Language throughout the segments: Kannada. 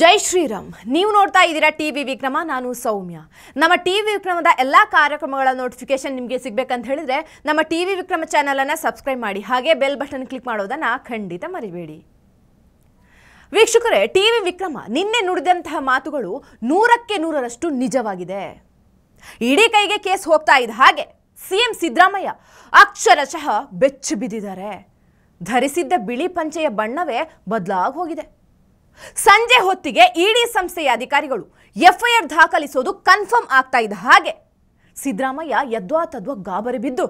ಜೈ ಶ್ರೀರಾಮ್ ನೀವು ನೋಡ್ತಾ ಇದ್ದೀರಾ ಟಿ ವಿ ವಿಕ್ರಮ ನಾನು ಸೌಮ್ಯ ನಮ್ಮ ಟಿ ವಿ ವಿಕ್ರಮದ ಎಲ್ಲ ಕಾರ್ಯಕ್ರಮಗಳ ನೋಟಿಫಿಕೇಶನ್ ನಿಮಗೆ ಸಿಗಬೇಕಂತ ಹೇಳಿದರೆ ನಮ್ಮ ಟಿ ವಿ ವಿಕ್ರಮ ಚಾನಲನ್ನು ಸಬ್ಸ್ಕ್ರೈಬ್ ಮಾಡಿ ಹಾಗೆ ಬೆಲ್ ಬಟನ್ ಕ್ಲಿಕ್ ಮಾಡೋದನ್ನು ಖಂಡಿತ ಮರಿಬೇಡಿ ವೀಕ್ಷಕರೇ ಟಿ ವಿ ವಿಕ್ರಮ ನಿನ್ನೆ ನುಡಿದಂತಹ ಮಾತುಗಳು ನೂರಕ್ಕೆ ನೂರರಷ್ಟು ನಿಜವಾಗಿದೆ ಇಡೀ ಕೈಗೆ ಕೇಸ್ ಹೋಗ್ತಾ ಇದ್ದ ಹಾಗೆ ಸಿ ಸಿದ್ದರಾಮಯ್ಯ ಅಕ್ಷರಶಃ ಬೆಚ್ಚು ಬಿದ್ದಿದ್ದಾರೆ ಧರಿಸಿದ್ದ ಬಿಳಿ ಪಂಚೆಯ ಬಣ್ಣವೇ ಬದಲಾಗಿ ಹೋಗಿದೆ ಸಂಜೆ ಹೊತ್ತಿಗೆ ಇಡಿ ಸಂಸ್ಥೆಯ ಅಧಿಕಾರಿಗಳು ಎಫ್ಐಆರ್ ದಾಖಲಿಸೋದು ಕನ್ಫರ್ಮ್ ಆಗ್ತಾ ಇದ್ದ ಹಾಗೆ ಸಿದ್ದರಾಮಯ್ಯ ಯದ್ವಾ ತದ್ವಾ ಗಾಬರಿ ಬಿದ್ದು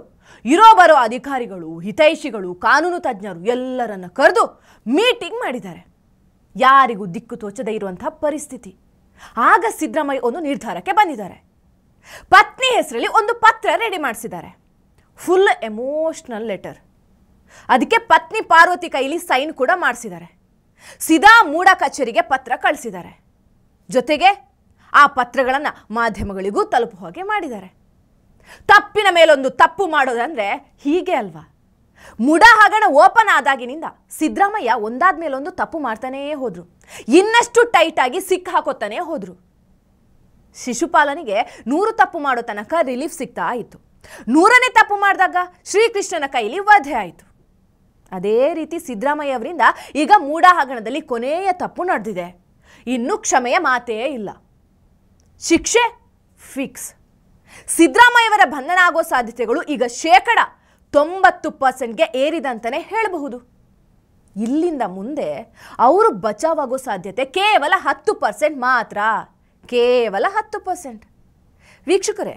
ಇರೋ ಬರೋ ಅಧಿಕಾರಿಗಳು ಹಿತೈಷಿಗಳು ಕಾನೂನು ತಜ್ಞರು ಎಲ್ಲರನ್ನ ಕರೆದು ಮೀಟಿಂಗ್ ಮಾಡಿದ್ದಾರೆ ಯಾರಿಗೂ ದಿಕ್ಕು ತೋಚದೇ ಇರುವಂತಹ ಪರಿಸ್ಥಿತಿ ಆಗ ಸಿದ್ದರಾಮಯ್ಯ ಒಂದು ನಿರ್ಧಾರಕ್ಕೆ ಬಂದಿದ್ದಾರೆ ಪತ್ನಿ ಹೆಸರಲ್ಲಿ ಒಂದು ಪತ್ರ ರೆಡಿ ಮಾಡಿಸಿದ್ದಾರೆ ಫುಲ್ ಎಮೋಷ್ನಲ್ ಲೆಟರ್ ಅದಕ್ಕೆ ಪತ್ನಿ ಪಾರ್ವತಿ ಕೈಲಿ ಸೈನ್ ಕೂಡ ಮಾಡಿಸಿದ್ದಾರೆ ಸಿದಾ ಮೂಡ ಕಚೇರಿಗೆ ಪತ್ರ ಕಳಿಸಿದ್ದಾರೆ ಜೊತೆಗೆ ಆ ಪತ್ರಗಳನ್ನು ಮಾಧ್ಯಮಗಳಿಗೂ ತಲುಪುವ ಹಾಗೆ ಮಾಡಿದ್ದಾರೆ ತಪ್ಪಿನ ಮೇಲೊಂದು ತಪ್ಪು ಮಾಡೋದಂದ್ರೆ ಹೀಗೆ ಅಲ್ವಾ ಮುಡ ಹಗಣ ಓಪನ್ ಆದಾಗಿನಿಂದ ಸಿದ್ದರಾಮಯ್ಯ ಒಂದಾದ ಮೇಲೊಂದು ತಪ್ಪು ಮಾಡ್ತಾನೇ ಹೋದರು ಇನ್ನಷ್ಟು ಟೈಟಾಗಿ ಸಿಕ್ಕ ಹಾಕೋತಾನೇ ಹೋದರು ಶಿಶುಪಾಲನಿಗೆ ನೂರು ತಪ್ಪು ಮಾಡೋ ತನಕ ರಿಲೀಫ್ ಸಿಗ್ತಾ ಇತ್ತು ನೂರನೇ ತಪ್ಪು ಮಾಡಿದಾಗ ಶ್ರೀಕೃಷ್ಣನ ಕೈಲಿ ವಧೆ ಆಯಿತು ಅದೇ ರೀತಿ ಸಿದ್ದರಾಮಯ್ಯ ಅವರಿಂದ ಈಗ ಮೂಡಾ ಹಗರಣದಲ್ಲಿ ಕೊನೆಯ ತಪ್ಪು ನಡೆದಿದೆ ಇನ್ನೂ ಕ್ಷಮೆಯ ಮಾತೇ ಇಲ್ಲ ಶಿಕ್ಷೆ ಫಿಕ್ಸ್ ಸಿದ್ದರಾಮಯ್ಯವರ ಬಂಧನ ಆಗೋ ಸಾಧ್ಯತೆಗಳು ಈಗ ಶೇಕಡ ತೊಂಬತ್ತು ಪರ್ಸೆಂಟ್ಗೆ ಏರಿದಂತಲೇ ಹೇಳಬಹುದು ಇಲ್ಲಿಂದ ಮುಂದೆ ಅವರು ಬಚಾವಾಗೋ ಸಾಧ್ಯತೆ ಕೇವಲ ಹತ್ತು ಪರ್ಸೆಂಟ್ ಮಾತ್ರ ಕೇವಲ ಹತ್ತು ಪರ್ಸೆಂಟ್ ವೀಕ್ಷಕರೇ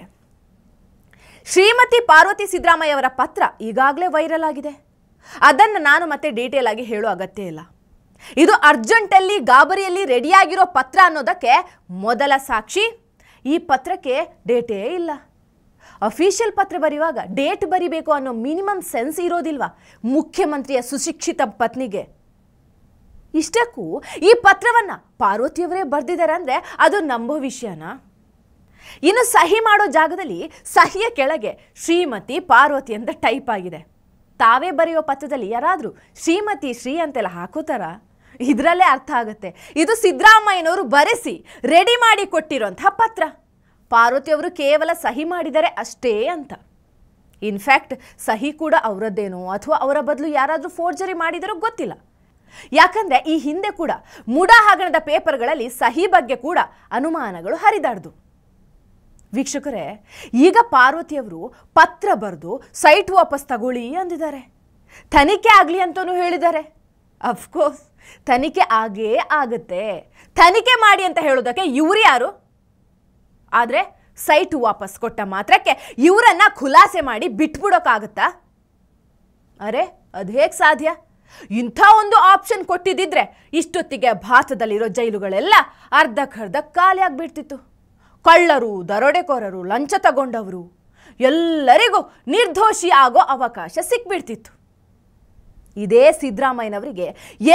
ಶ್ರೀಮತಿ ಪಾರ್ವತಿ ಸಿದ್ದರಾಮಯ್ಯವರ ಪತ್ರ ಈಗಾಗಲೇ ವೈರಲ್ ಆಗಿದೆ ಅದನ್ನು ನಾನು ಮತ್ತೆ ಡೀಟೇಲ್ ಆಗಿ ಹೇಳೋ ಅಗತ್ಯ ಇಲ್ಲ ಇದು ಅರ್ಜೆಂಟಲ್ಲಿ ಗಾಬರಿಯಲ್ಲಿ ರೆಡಿಯಾಗಿರೋ ಪತ್ರ ಅನ್ನೋದಕ್ಕೆ ಮೊದಲ ಸಾಕ್ಷಿ ಈ ಪತ್ರಕ್ಕೆ ಡೇಟೇ ಇಲ್ಲ ಅಫಿಷಿಯಲ್ ಪತ್ರ ಬರೆಯುವಾಗ ಡೇಟ್ ಬರಿಬೇಕು ಅನ್ನೋ ಮಿನಿಮಮ್ ಸೆನ್ಸ್ ಇರೋದಿಲ್ವಾ ಮುಖ್ಯಮಂತ್ರಿಯ ಸುಶಿಕ್ಷಿತ ಪತ್ನಿಗೆ ಇಷ್ಟಕ್ಕೂ ಈ ಪತ್ರವನ್ನು ಪಾರ್ವತಿಯವರೇ ಬರೆದಿದ್ದಾರೆ ಅಂದರೆ ಅದು ನಂಬೋ ವಿಷಯನಾ ಇನ್ನು ಸಹಿ ಮಾಡೋ ಜಾಗದಲ್ಲಿ ಸಹಿಯ ಕೆಳಗೆ ಶ್ರೀಮತಿ ಪಾರ್ವತಿ ಅಂತ ಟೈಪ್ ಆಗಿದೆ ತಾವೇ ಬರೆಯೋ ಪತ್ರದಲ್ಲಿ ಯಾರಾದರೂ ಶ್ರೀಮತಿ ಶ್ರೀ ಅಂತೆಲ್ಲ ಹಾಕೋತಾರ ಇದರಲ್ಲೇ ಅರ್ಥ ಆಗುತ್ತೆ ಇದು ಸಿದ್ದರಾಮಯ್ಯನವರು ಬರೆಸಿ ರೆಡಿ ಮಾಡಿ ಕೊಟ್ಟಿರೋಂಥ ಪತ್ರ ಪಾರ್ವತಿಯವರು ಕೇವಲ ಸಹಿ ಮಾಡಿದರೆ ಅಷ್ಟೇ ಅಂತ ಇನ್ಫ್ಯಾಕ್ಟ್ ಸಹಿ ಕೂಡ ಅವರದ್ದೇನೋ ಅಥವಾ ಅವರ ಬದಲು ಯಾರಾದರೂ ಫೋರ್ಜರಿ ಮಾಡಿದರೋ ಗೊತ್ತಿಲ್ಲ ಯಾಕಂದರೆ ಈ ಹಿಂದೆ ಕೂಡ ಮುಡ ಹಗರಣದ ಪೇಪರ್ಗಳಲ್ಲಿ ಸಹಿ ಬಗ್ಗೆ ಕೂಡ ಅನುಮಾನಗಳು ಹರಿದಾಡ್ದು ವೀಕ್ಷಕರೇ ಈಗ ಪಾರ್ವತಿಯವರು ಪತ್ರ ಬರೆದು ಸೈಟ್ ವಾಪಸ್ ತಗೊಳ್ಳಿ ಅಂದಿದ್ದಾರೆ ತನಿಖೆ ಆಗಲಿ ಅಂತಲೂ ಹೇಳಿದ್ದಾರೆ ಅಫ್ಕೋರ್ಸ್ ತನಿಖೆ ಆಗೇ ಆಗುತ್ತೆ ತನಿಖೆ ಮಾಡಿ ಅಂತ ಹೇಳೋದಕ್ಕೆ ಇವ್ರು ಯಾರು ಆದರೆ ಸೈಟ್ ವಾಪಸ್ ಕೊಟ್ಟ ಮಾತ್ರಕ್ಕೆ ಇವರನ್ನು ಖುಲಾಸೆ ಮಾಡಿ ಬಿಟ್ಬಿಡೋಕ್ಕಾಗತ್ತಾ ಅರೆ ಅದು ಹೇಗೆ ಸಾಧ್ಯ ಇಂಥ ಒಂದು ಆಪ್ಷನ್ ಕೊಟ್ಟಿದ್ದಿದ್ರೆ ಇಷ್ಟೊತ್ತಿಗೆ ಭಾರತದಲ್ಲಿರೋ ಜೈಲುಗಳೆಲ್ಲ ಅರ್ಧಕ್ಕರ್ಧ ಖಾಲಿ ಆಗಿಬಿಡ್ತಿತ್ತು ಕಳ್ಳರು ದರೋಡೆಕೋರರು ಲಂಚ ತಗೊಂಡವರು ಎಲ್ಲರಿಗೂ ನಿರ್ದೋಷಿ ಆಗೋ ಅವಕಾಶ ಸಿಕ್ಬಿಡ್ತಿತ್ತು ಇದೇ ಸಿದ್ದರಾಮಯ್ಯನವರಿಗೆ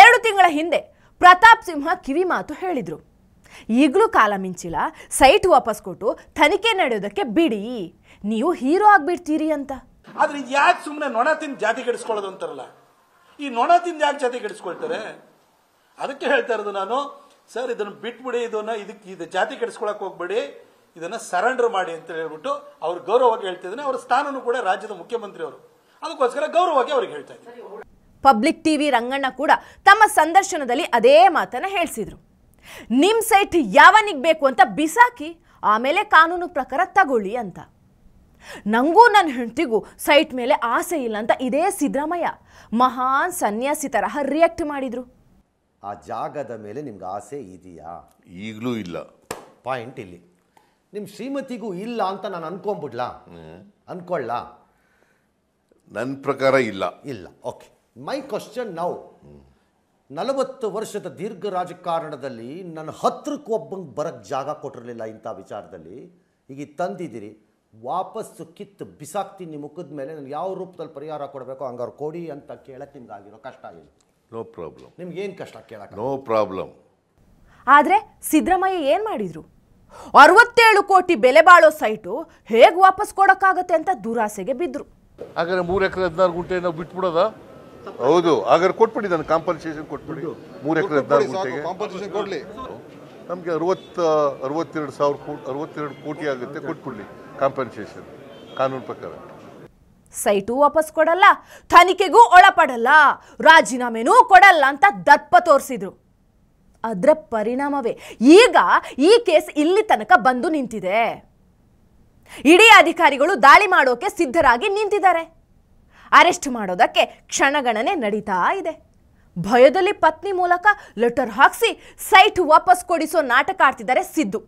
ಎರಡು ತಿಂಗಳ ಹಿಂದೆ ಪ್ರತಾಪ್ ಸಿಂಹ ಕಿವಿ ಮಾತು ಹೇಳಿದರು ಈಗಲೂ ಕಾಲ ಮಿಂಚಿಲ್ಲ ಸೈಟ್ ವಾಪಸ್ ಕೊಟ್ಟು ತನಿಖೆ ನಡೆಯೋದಕ್ಕೆ ಬಿಡಿ ನೀವು ಹೀರೋ ಆಗ್ಬಿಡ್ತೀರಿ ಅಂತ ಆದ್ರೆ ಯಾಕೆ ಸುಮ್ಮನೆ ನೊಣ ತಿಂದು ಜಾತಿ ಕೆಡಿಸ್ಕೊಳ್ಳೋದು ಅಂತಾರಲ್ಲ ಈ ನೊಣ ತಿಂದು ಯಾಕೆ ಜಾತಿ ಕೆಡಿಸ್ಕೊಳ್ತಾರೆ ಅದಕ್ಕೆ ಹೇಳ್ತಾ ಇರೋದು ನಾನು ಸರ್ ಇದನ್ನು ಬಿಟ್ಬಿಡಿ ಇದನ್ನ ಇದಕ್ಕೆ ಇದು ಜಾತಿ ಕೆಡಿಸ್ಕೊಳಕ್ ಹೋಗ್ಬೇಡಿ ಇದನ್ನ ಸರೆಂಡರ್ ಮಾಡಿ ಅಂತ ಹೇಳ್ಬಿಟ್ಟು ಅವ್ರು ಗೌರವವಾಗಿ ಹೇಳ್ತಾ ಇದ್ದಾನೆ ಅವ್ರ ಸ್ಥಾನನು ಕೂಡ ರಾಜ್ಯದ ಮುಖ್ಯಮಂತ್ರಿ ಅವರು ಅದಕ್ಕೋಸ್ಕರ ಗೌರವವಾಗಿ ಅವ್ರಿಗೆ ಹೇಳ್ತಾ ಇದ್ದಾರೆ ಪಬ್ಲಿಕ್ ಟಿವಿ ರಂಗಣ್ಣ ಕೂಡ ತಮ್ಮ ಸಂದರ್ಶನದಲ್ಲಿ ಅದೇ ಮಾತನ್ನ ಹೇಳಿಸಿದ್ರು ನಿಮ್ ಸೈಟ್ ಯಾವನಿಗೆ ಬೇಕು ಅಂತ ಬಿಸಾಕಿ ಆಮೇಲೆ ಕಾನೂನು ಪ್ರಕಾರ ತಗೊಳ್ಳಿ ಅಂತ ನಂಗೂ ನನ್ನ ಹೆಂಡತಿಗೂ ಸೈಟ್ ಮೇಲೆ ಆಸೆ ಇಲ್ಲ ಅಂತ ಇದೇ ಸಿದ್ದರಾಮಯ್ಯ ಮಹಾನ್ ಸನ್ಯಾಸಿ ತರಹ ರಿಯಾಕ್ಟ್ ಮಾಡಿದ್ರು ಆ ಜಾಗದ ಮೇಲೆ ನಿಮ್ಗೆ ಆಸೆ ಇದೆಯಾ ಈಗಲೂ ಇಲ್ಲ ಪಾಯಿಂಟ್ ಇಲ್ಲಿ ನಿಮ್ಮ ಶ್ರೀಮತಿಗೂ ಇಲ್ಲ ಅಂತ ನಾನು ಅನ್ಕೊಂಬಿಡ್ಲಾ ಅನ್ಕೊಳ್ಳಾ ನನ್ನ ಪ್ರಕಾರ ಇಲ್ಲ ಇಲ್ಲ ಓಕೆ ಮೈ ಕ್ವಶನ್ ನಾವು ನಲವತ್ತು ವರ್ಷದ ದೀರ್ಘ ರಾಜಕಾರಣದಲ್ಲಿ ನನ್ನ ಹತ್ರಕ್ಕೆ ಒಬ್ಬಂಗೆ ಬರಕ್ಕೆ ಜಾಗ ಕೊಟ್ಟಿರಲಿಲ್ಲ ಇಂಥ ವಿಚಾರದಲ್ಲಿ ಈಗ ತಂದಿದ್ದೀರಿ ವಾಪಸ್ಸು ಕಿತ್ತು ಬಿಸಾಕ್ತೀನಿ ಮುಖದ ಮೇಲೆ ನನಗೆ ಯಾವ ರೂಪದಲ್ಲಿ ಪರಿಹಾರ ಕೊಡಬೇಕು ಹಂಗಾರು ಕೊಡಿ ಅಂತ ಕೇಳಕ್ಕೆ ನಿಮ್ಗೆ ಆಗಿರೋ ಕಷ್ಟ ಏನು ನೋ ಪ್ರಾಬ್ಲಮ್ ನಿಮ್ಗೆ ಏನು ಕಷ್ಟ ಕೇಳಕ್ಕೆ ನೋ ಪ್ರಾಬ್ಲಮ್ ಆದರೆ ಸಿದ್ದರಾಮಯ್ಯ ಏನು ಮಾಡಿದರು ಅರವತ್ತೇಳು ಕೋಟಿ ಬೆಲೆ ಬಾಳೋ ಸೈಟು ಹೇಗೆ ವಾಪಸ್ ಕೊಡೋಕ್ಕಾಗತ್ತೆ ಅಂತ ದುರಾಸೆಗೆ ಬಿದ್ದರು ಹಾಗಾದ್ರೆ ಮೂರು ಎಕರೆ ಹದಿನಾರು ಗುಂಟೆ ನಾವು ಬಿಟ್ಬಿಡೋದ ಹೌದು ಹಾಗಾದ್ರೆ ಕೊಟ್ಬಿಡಿ ನಾನು ಕಾಂಪನ್ಸೇಷನ್ ಕೊಟ್ಬಿಡಿ ಮೂರು ಎಕರೆ ಹದಿನಾರು ಗುಂಟೆಗೆ ಕೊಡಲಿ ನಮಗೆ ಅರವತ್ತು ಅರವತ್ತೆರಡು ಸಾವಿರ ಕೋಟಿ ಅರವತ್ತೆರಡು ಕೋಟಿ ಆಗುತ್ತೆ ಕೊಟ್ಬಿಡಲಿ ಕಾಂಪನ್ಸೇಷನ್ ಕಾನೂನು ಪ್ರಕಾರ ಸೈಟು ವಾಪಸ್ ಕೊಡಲ್ಲ ತನಿಖೆಗೂ ಒಳಪಡಲ್ಲ ರಾಜೀನಾಮೆನೂ ಕೊಡಲ್ಲ ಅಂತ ದರ್ಪ ತೋರಿಸಿದ್ರು ಅದರ ಪರಿಣಾಮವೇ ಈಗ ಈ ಕೇಸ್ ಇಲ್ಲಿ ತನಕ ಬಂದು ನಿಂತಿದೆ ಇಡೀ ಅಧಿಕಾರಿಗಳು ದಾಳಿ ಮಾಡೋಕೆ ಸಿದ್ಧರಾಗಿ ನಿಂತಿದ್ದಾರೆ ಅರೆಸ್ಟ್ ಮಾಡೋದಕ್ಕೆ ಕ್ಷಣಗಣನೆ ನಡೀತಾ ಇದೆ ಭಯದಲ್ಲಿ ಪತ್ನಿ ಮೂಲಕ ಲೆಟರ್ ಹಾಕಿಸಿ ಸೈಟ್ ವಾಪಸ್ ಕೊಡಿಸೋ ನಾಟಕ ಆಡ್ತಿದ್ದಾರೆ ಸಿದ್ದು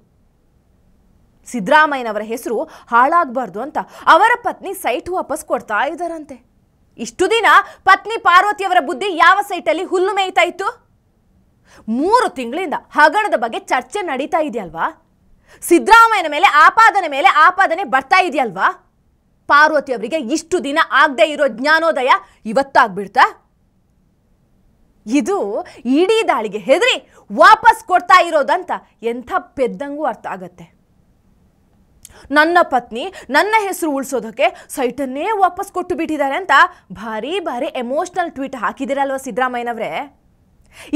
ಸಿದ್ದರಾಮಯ್ಯನವರ ಹೆಸರು ಹಾಳಾಗಬಾರ್ದು ಅಂತ ಅವರ ಪತ್ನಿ ಸೈಟ್ ವಾಪಸ್ ಕೊಡ್ತಾ ಇದ್ದಾರಂತೆ ಇಷ್ಟು ದಿನ ಪತ್ನಿ ಪಾರ್ವತಿಯವರ ಬುದ್ಧಿ ಯಾವ ಸೈಟಲ್ಲಿ ಹುಲ್ಲು ಮೇಯ್ತಾ ಇತ್ತು ಮೂರು ತಿಂಗಳಿಂದ ಹಗರಣದ ಬಗ್ಗೆ ಚರ್ಚೆ ನಡೀತಾ ಇದೆಯಲ್ವಾ ಸಿದ್ದರಾಮಯ್ಯನ ಮೇಲೆ ಆಪಾದನೆ ಮೇಲೆ ಆಪಾದನೆ ಬರ್ತಾ ಇದೆಯಲ್ವಾ ಪಾರ್ವತಿಯವರಿಗೆ ಇಷ್ಟು ದಿನ ಆಗದೆ ಇರೋ ಜ್ಞಾನೋದಯ ಇವತ್ತಾಗ್ಬಿಡ್ತಾ ಇದು ಇಡೀ ದಾಳಿಗೆ ಹೆದರಿ ವಾಪಸ್ ಕೊಡ್ತಾ ಇರೋದಂತ ಎಂಥ ಪೆದ್ದಂಗೂ ಅರ್ಥ ಆಗತ್ತೆ ನನ್ನ ಪತ್ನಿ ನನ್ನ ಹೆಸರು ಉಳಿಸೋದಕ್ಕೆ ಸೈಟನ್ನೇ ವಾಪಸ್ ಕೊಟ್ಟು ಬಿಟ್ಟಿದ್ದಾರೆ ಅಂತ ಭಾರಿ ಭಾರಿ ಎಮೋಷ್ನಲ್ ಟ್ವೀಟ್ ಹಾಕಿದಿರಲ್ವ ಸಿದ್ದರಾಮಯ್ಯನವರೇ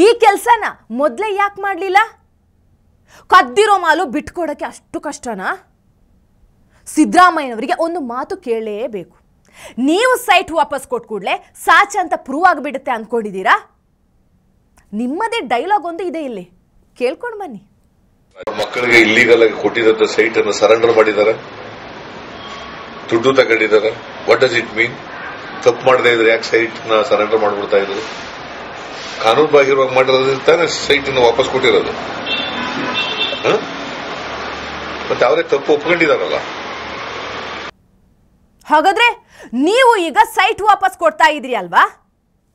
ಈ ಕೆಲಸನ ಮೊದಲೇ ಯಾಕೆ ಮಾಡಲಿಲ್ಲ ಕದ್ದಿರೋ ಮಾಲು ಬಿಟ್ಕೊಡೋಕ್ಕೆ ಅಷ್ಟು ಕಷ್ಟನಾ ಸಿದ್ದರಾಮಯ್ಯನವರಿಗೆ ಒಂದು ಮಾತು ಕೇಳಲೇಬೇಕು ನೀವು ಸೈಟ್ ವಾಪಸ್ ಕೊಟ್ಟು ಕೂಡಲೇ ಸಾಚ ಅಂತ ಪ್ರೂವ್ ಆಗಿಬಿಡುತ್ತೆ ಅಂದ್ಕೊಂಡಿದ್ದೀರಾ ನಿಮ್ಮದೇ ಡೈಲಾಗ್ ಒಂದು ಇದೆ ಇಲ್ಲಿ ಕೇಳ್ಕೊಂಡು ಬನ್ನಿ ಮಕ್ಕಳಿಗೆ ಇಲ್ಲಿಗಲ್ ಆಗಿ ಸೈಟ್ ಅನ್ನು ಸರೆಂಡರ್ ಮಾಡಿದ್ದಾರೆ ದುಡ್ಡು ತಗೊಂಡಿದ್ದಾರೆ ವಾಟ್ ಡಸ್ ಇಟ್ ಮೀನ್ ತಪ್ಪು ಮಾಡದೇ ಇದ್ರೆ ಯಾಕೆ ಸೈಟ್ ನ ಸರೆಂಡರ್ ಮಾಡ್ಬಿಡ್ತಾ ಇದ್ರು ಕಾನೂನು ಬಾಹಿರವಾಗಿ ಮಾಡಿರೋದ್ರಿಂದ ಸೈಟ್ ಅನ್ನು ವಾಪಸ್ ಕೊಟ್ಟಿರೋದು ಮತ್ತೆ ಅವರೇ ತಪ್ಪು ಒಪ್ಕೊಂಡಿದಾರಲ್ಲ ಹಾಗಾದ್ರೆ ನೀವು ಈಗ ಸೈಟ್ ವಾಪಸ್ ಕೊಡ್ತಾ ಇದ್ರಿ ಅಲ್ವಾ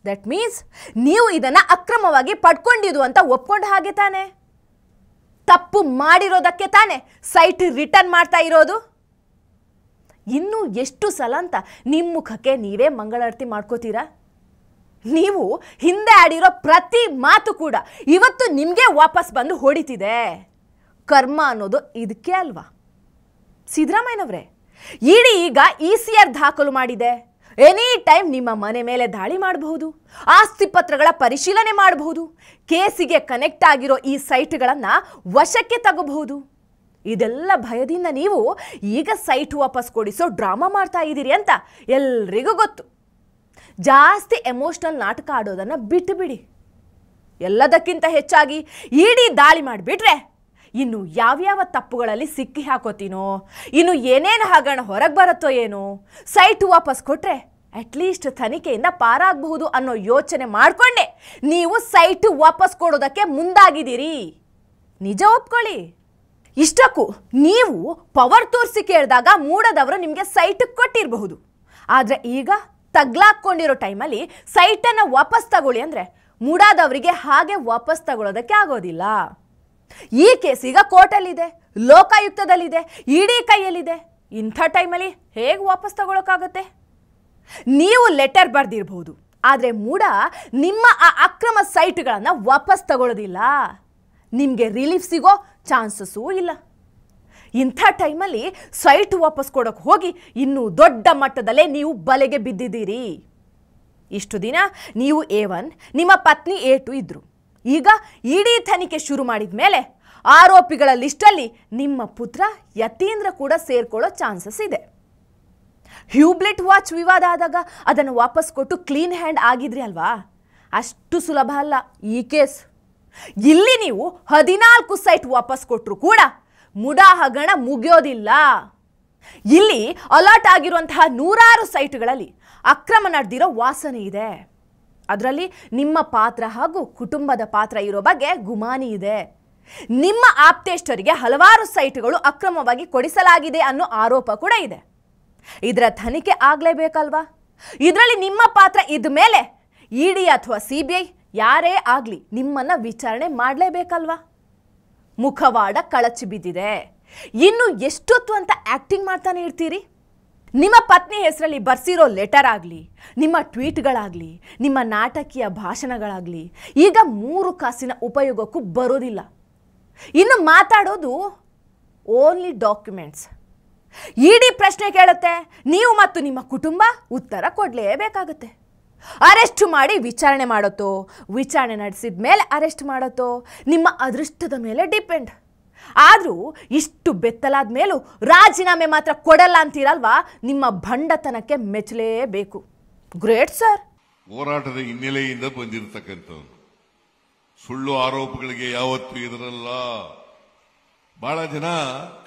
ದಟ್ ಮೀನ್ಸ್ ನೀವು ಇದನ್ನ ಅಕ್ರಮವಾಗಿ ಪಡ್ಕೊಂಡಿದ್ದು ಅಂತ ಒಪ್ಕೊಂಡ ಹಾಗೆ ತಾನೆ ತಪ್ಪು ಮಾಡಿರೋದಕ್ಕೆ ತಾನೇ ಸೈಟ್ ರಿಟರ್ನ್ ಮಾಡ್ತಾ ಇರೋದು ಇನ್ನೂ ಎಷ್ಟು ಸಲ ಅಂತ ನಿಮ್ಮ ಮುಖಕ್ಕೆ ನೀವೇ ಮಂಗಳಾರತಿ ಮಾಡ್ಕೋತೀರಾ ನೀವು ಹಿಂದೆ ಆಡಿರೋ ಪ್ರತಿ ಮಾತು ಕೂಡ ಇವತ್ತು ನಿಮಗೆ ವಾಪಸ್ ಬಂದು ಹೊಡಿತಿದೆ ಕರ್ಮ ಅನ್ನೋದು ಇದಕ್ಕೆ ಅಲ್ವಾ ಸಿದ್ದರಾಮಯ್ಯನವರೇ ಇಡೀ ಈಗ ಇ ಸಿ ಆರ್ ದಾಖಲು ಮಾಡಿದೆ ಎನಿ ಟೈಮ್ ನಿಮ್ಮ ಮನೆ ಮೇಲೆ ದಾಳಿ ಮಾಡಬಹುದು ಆಸ್ತಿ ಪತ್ರಗಳ ಪರಿಶೀಲನೆ ಮಾಡಬಹುದು ಕೇಸಿಗೆ ಕನೆಕ್ಟ್ ಆಗಿರೋ ಈ ಸೈಟ್ಗಳನ್ನು ವಶಕ್ಕೆ ತಗೋಬಹುದು ಇದೆಲ್ಲ ಭಯದಿಂದ ನೀವು ಈಗ ಸೈಟ್ ವಾಪಸ್ ಕೊಡಿಸೋ ಡ್ರಾಮಾ ಮಾಡ್ತಾ ಇದ್ದೀರಿ ಅಂತ ಎಲ್ರಿಗೂ ಗೊತ್ತು ಜಾಸ್ತಿ ಎಮೋಷ್ನಲ್ ನಾಟಕ ಆಡೋದನ್ನು ಬಿಟ್ಟುಬಿಡಿ ಎಲ್ಲದಕ್ಕಿಂತ ಹೆಚ್ಚಾಗಿ ಇಡೀ ದಾಳಿ ಮಾಡಿಬಿಟ್ರೆ ಇನ್ನು ಯಾವ್ಯಾವ ತಪ್ಪುಗಳಲ್ಲಿ ಸಿಕ್ಕಿ ಹಾಕೋತೀನೋ ಇನ್ನು ಏನೇನು ಹಗರಣ ಹೊರಗೆ ಬರುತ್ತೋ ಏನೋ ಸೈಟ್ ವಾಪಸ್ ಕೊಟ್ಟರೆ ಅಟ್ಲೀಸ್ಟ್ ತನಿಖೆಯಿಂದ ಪಾರಾಗಬಹುದು ಅನ್ನೋ ಯೋಚನೆ ಮಾಡಿಕೊಂಡೆ ನೀವು ಸೈಟ್ ವಾಪಸ್ ಕೊಡೋದಕ್ಕೆ ಮುಂದಾಗಿದ್ದೀರಿ ನಿಜ ಒಪ್ಕೊಳ್ಳಿ ಇಷ್ಟಕ್ಕೂ ನೀವು ಪವರ್ ತೋರಿಸಿ ಕೇಳಿದಾಗ ಮೂಡದವರು ನಿಮಗೆ ಸೈಟ್ ಕೊಟ್ಟಿರಬಹುದು ಆದರೆ ಈಗ ತಗ್ಲಾಕೊಂಡಿರೋ ಟೈಮಲ್ಲಿ ಸೈಟನ್ನು ವಾಪಸ್ ತಗೊಳ್ಳಿ ಅಂದರೆ ಮೂಡಾದವರಿಗೆ ಹಾಗೆ ವಾಪಸ್ ತಗೊಳ್ಳೋದಕ್ಕೆ ಆಗೋದಿಲ್ಲ ಈ ಕೇಸ್ ಈಗ ಕೋರ್ಟಲ್ಲಿದೆ ಲೋಕಾಯುಕ್ತದಲ್ಲಿದೆ ಇಡೀ ಕೈಯಲ್ಲಿದೆ ಇಂಥ ಟೈಮಲ್ಲಿ ಹೇಗೆ ವಾಪಸ್ ತಗೊಳಕ್ಕಾಗತ್ತೆ ನೀವು ಲೆಟರ್ ಬರ್ದಿರಬಹುದು ಆದರೆ ಮೂಡ ನಿಮ್ಮ ಆ ಅಕ್ರಮ ಸೈಟ್ಗಳನ್ನು ವಾಪಸ್ ತಗೊಳ್ಳೋದಿಲ್ಲ ನಿಮಗೆ ರಿಲೀಫ್ ಸಿಗೋ ಚಾನ್ಸಸ್ಸೂ ಇಲ್ಲ ಇಂಥ ಟೈಮಲ್ಲಿ ಸೈಟ್ ವಾಪಸ್ ಕೊಡೋಕೆ ಹೋಗಿ ಇನ್ನೂ ದೊಡ್ಡ ಮಟ್ಟದಲ್ಲೇ ನೀವು ಬಲೆಗೆ ಬಿದ್ದಿದ್ದೀರಿ ಇಷ್ಟು ದಿನ ನೀವು ಎ ಒನ್ ನಿಮ್ಮ ಪತ್ನಿ ಎ ಟು ಇದ್ದರು ಈಗ ಇಡೀ ತನಿಖೆ ಶುರು ಮಾಡಿದ ಮೇಲೆ ಆರೋಪಿಗಳ ಲಿಸ್ಟಲ್ಲಿ ನಿಮ್ಮ ಪುತ್ರ ಯತೀಂದ್ರ ಕೂಡ ಸೇರ್ಕೊಳ್ಳೋ ಚಾನ್ಸಸ್ ಇದೆ ಹ್ಯೂಬ್ಲೆಟ್ ವಾಚ್ ವಿವಾದ ಆದಾಗ ಅದನ್ನು ವಾಪಸ್ ಕೊಟ್ಟು ಕ್ಲೀನ್ ಹ್ಯಾಂಡ್ ಆಗಿದ್ರಿ ಅಲ್ವಾ ಅಷ್ಟು ಸುಲಭ ಅಲ್ಲ ಈ ಕೇಸ್ ಇಲ್ಲಿ ನೀವು ಹದಿನಾಲ್ಕು ಸೈಟ್ ವಾಪಸ್ ಕೊಟ್ಟರು ಕೂಡ ಮುಡಾ ಹಗಣ ಮುಗಿಯೋದಿಲ್ಲ ಇಲ್ಲಿ ಅಲರ್ಟ್ ಆಗಿರುವಂತಹ ನೂರಾರು ಸೈಟ್ಗಳಲ್ಲಿ ಅಕ್ರಮ ನಡೆದಿರೋ ವಾಸನೆ ಇದೆ ಅದರಲ್ಲಿ ನಿಮ್ಮ ಪಾತ್ರ ಹಾಗೂ ಕುಟುಂಬದ ಪಾತ್ರ ಇರೋ ಬಗ್ಗೆ ಗುಮಾನಿ ಇದೆ ನಿಮ್ಮ ಆಪ್ತೇಷ್ಟರಿಗೆ ಹಲವಾರು ಸೈಟ್ಗಳು ಅಕ್ರಮವಾಗಿ ಕೊಡಿಸಲಾಗಿದೆ ಅನ್ನೋ ಆರೋಪ ಕೂಡ ಇದೆ ಇದರ ತನಿಖೆ ಆಗಲೇಬೇಕಲ್ವಾ ಇದರಲ್ಲಿ ನಿಮ್ಮ ಪಾತ್ರ ಇದ್ದ ಮೇಲೆ ಇ ಡಿ ಅಥವಾ ಸಿ ಬಿ ಐ ಯಾರೇ ಆಗಲಿ ನಿಮ್ಮನ್ನು ವಿಚಾರಣೆ ಮಾಡಲೇಬೇಕಲ್ವಾ ಮುಖವಾಡ ಕಳಚಿ ಬಿದ್ದಿದೆ ಇನ್ನು ಎಷ್ಟೊತ್ತು ಅಂತ ಆ್ಯಕ್ಟಿಂಗ್ ಮಾಡ್ತಾನೆ ಇರ್ತೀರಿ ನಿಮ್ಮ ಪತ್ನಿ ಹೆಸರಲ್ಲಿ ಬರ್ಸಿರೋ ಲೆಟರ್ ಆಗಲಿ ನಿಮ್ಮ ಟ್ವೀಟ್ಗಳಾಗಲಿ ನಿಮ್ಮ ನಾಟಕೀಯ ಭಾಷಣಗಳಾಗಲಿ ಈಗ ಮೂರು ಕಾಸಿನ ಉಪಯೋಗಕ್ಕೂ ಬರೋದಿಲ್ಲ ಇನ್ನು ಮಾತಾಡೋದು ಓನ್ಲಿ ಡಾಕ್ಯುಮೆಂಟ್ಸ್ ಇಡೀ ಪ್ರಶ್ನೆ ಕೇಳುತ್ತೆ ನೀವು ಮತ್ತು ನಿಮ್ಮ ಕುಟುಂಬ ಉತ್ತರ ಕೊಡಲೇಬೇಕಾಗುತ್ತೆ ಅರೆಸ್ಟ್ ಮಾಡಿ ವಿಚಾರಣೆ ಮಾಡುತ್ತೋ ವಿಚಾರಣೆ ನಡೆಸಿದ ಮೇಲೆ ಅರೆಸ್ಟ್ ಮಾಡುತ್ತೋ ನಿಮ್ಮ ಅದೃಷ್ಟದ ಮೇಲೆ ಡಿಪೆಂಡ್ ಆದರೂ ಇಷ್ಟು ಬೆತ್ತಲಾದ ಮೇಲೂ ರಾಜೀನಾಮೆ ಮಾತ್ರ ಕೊಡಲ್ಲ ಅಂತೀರಲ್ವಾ ನಿಮ್ಮ ಭಂಡತನಕ್ಕೆ ಮೆಚ್ಚಲೇಬೇಕು ಗ್ರೇಟ್ ಸರ್ ಹೋರಾಟದ ಹಿನ್ನೆಲೆಯಿಂದ ಬಂದಿರತಕ್ಕಂಥವ್ರು ಸುಳ್ಳು ಆರೋಪಗಳಿಗೆ ಯಾವತ್ತೂ ಇದರಲ್ಲ ಬಹಳ ಜನ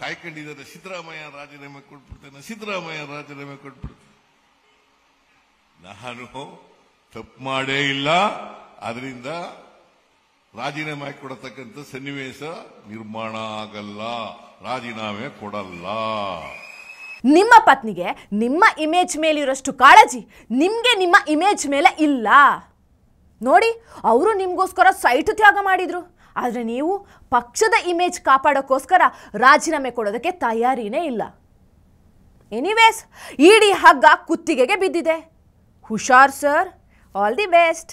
ಕಾಯ್ಕೊಂಡಿದ್ದಾರೆ ಸಿದ್ದರಾಮಯ್ಯ ರಾಜೀನಾಮೆ ಕೊಟ್ಬಿಡ್ತೇನೆ ಸಿದ್ದರಾಮಯ್ಯ ರಾಜೀನಾಮೆ ಕೊಟ್ಬಿಡ್ತೇನೆ ನಾನು ತಪ್ಪು ಮಾಡೇ ಇಲ್ಲ ಅದರಿಂದ ರಾಜೀನಾಮೆ ಕೊಡತಕ್ಕಂತ ಸನ್ನಿವೇಶ ನಿರ್ಮಾಣ ಆಗಲ್ಲ ರಾಜೀನಾಮೆ ಕೊಡಲ್ಲ ನಿಮ್ಮ ಪತ್ನಿಗೆ ನಿಮ್ಮ ಇಮೇಜ್ ಮೇಲಿರೋಷ್ಟು ಕಾಳಜಿ ನಿಮಗೆ ನಿಮ್ಮ ಇಮೇಜ್ ಮೇಲೆ ಇಲ್ಲ ನೋಡಿ ಅವರು ನಿಮಗೋಸ್ಕರ ಸೈಟ್ ತ್ಯಾಗ ಮಾಡಿದ್ರು ಆದರೆ ನೀವು ಪಕ್ಷದ ಇಮೇಜ್ ಕಾಪಾಡೋಕ್ಕೋಸ್ಕರ ರಾಜೀನಾಮೆ ಕೊಡೋದಕ್ಕೆ ತಯಾರಿನೇ ಇಲ್ಲ ಎನಿವೇಸ್ ಇಡೀ ಹಗ್ಗ ಕುತ್ತಿಗೆಗೆ ಬಿದ್ದಿದೆ ಹುಷಾರ್ ಸರ್ ಆಲ್ ದಿ ಬೆಸ್ಟ್